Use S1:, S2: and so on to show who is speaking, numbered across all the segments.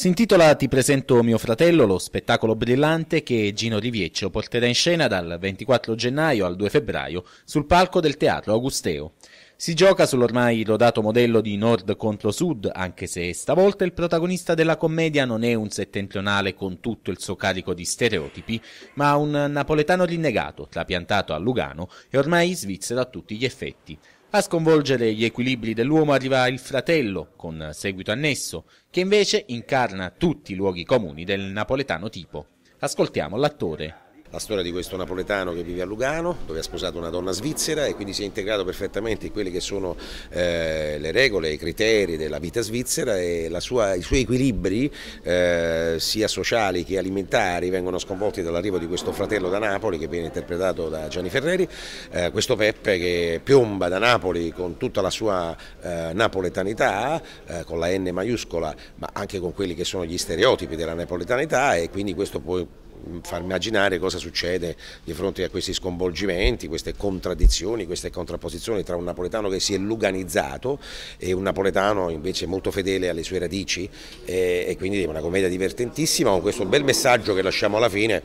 S1: Si intitola Ti presento mio fratello, lo spettacolo brillante che Gino Rivieccio porterà in scena dal 24 gennaio al 2 febbraio sul palco del Teatro Augusteo. Si gioca sull'ormai rodato modello di nord contro sud, anche se stavolta il protagonista della commedia non è un settentrionale con tutto il suo carico di stereotipi, ma un napoletano rinnegato, trapiantato a Lugano e ormai svizzero a tutti gli effetti. A sconvolgere gli equilibri dell'uomo arriva il fratello, con seguito annesso, che invece incarna tutti i luoghi comuni del napoletano tipo. Ascoltiamo l'attore
S2: la storia di questo napoletano che vive a Lugano, dove ha sposato una donna svizzera e quindi si è integrato perfettamente in quelle che sono eh, le regole, i criteri della vita svizzera e sua, i suoi equilibri eh, sia sociali che alimentari vengono sconvolti dall'arrivo di questo fratello da Napoli che viene interpretato da Gianni Ferreri, eh, questo Peppe che piomba da Napoli con tutta la sua eh, napoletanità, eh, con la N maiuscola, ma anche con quelli che sono gli stereotipi della napoletanità e quindi questo può far immaginare cosa succede di fronte a questi sconvolgimenti, queste contraddizioni, queste contrapposizioni tra un napoletano che si è luganizzato e un napoletano invece molto fedele alle sue radici e, e quindi è una commedia divertentissima con questo bel messaggio che lasciamo alla fine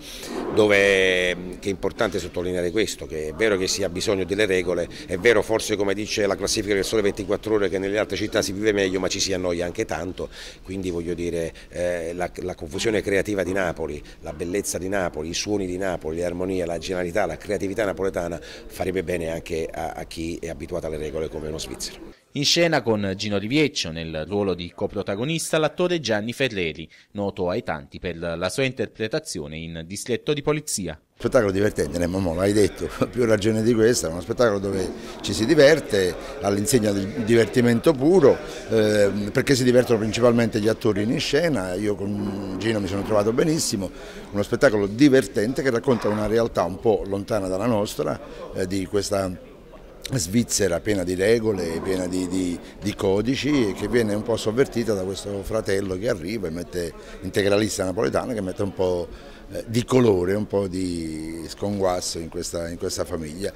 S2: dove è importante sottolineare questo, che è vero che si ha bisogno delle regole, è vero forse come dice la classifica del Sole 24 ore che nelle altre città si vive meglio ma ci si annoia anche tanto, quindi voglio dire eh, la, la confusione creativa di Napoli, la bellezza bellezza di Napoli, i suoni di Napoli, l'armonia, la genialità, la creatività napoletana farebbe bene
S1: anche a, a chi è abituato alle regole come uno svizzero. In scena con Gino Rivieccio nel ruolo di coprotagonista l'attore Gianni Ferreri, noto ai tanti per la sua interpretazione in Distretto di Polizia.
S3: Spettacolo divertente, ne mamma l'hai detto, più ragione di questa, è uno spettacolo dove ci si diverte all'insegna del divertimento puro, eh, perché si divertono principalmente gli attori in scena, io con Gino mi sono trovato benissimo, uno spettacolo divertente che racconta una realtà un po' lontana dalla nostra, eh, di questa Svizzera piena di regole, piena di, di, di, codici e che viene un po' sovvertita da questo fratello che arriva, mette, integralista napoletano, che mette un po'
S1: eh, di colore, un po' di sconguasso in questa, in questa famiglia.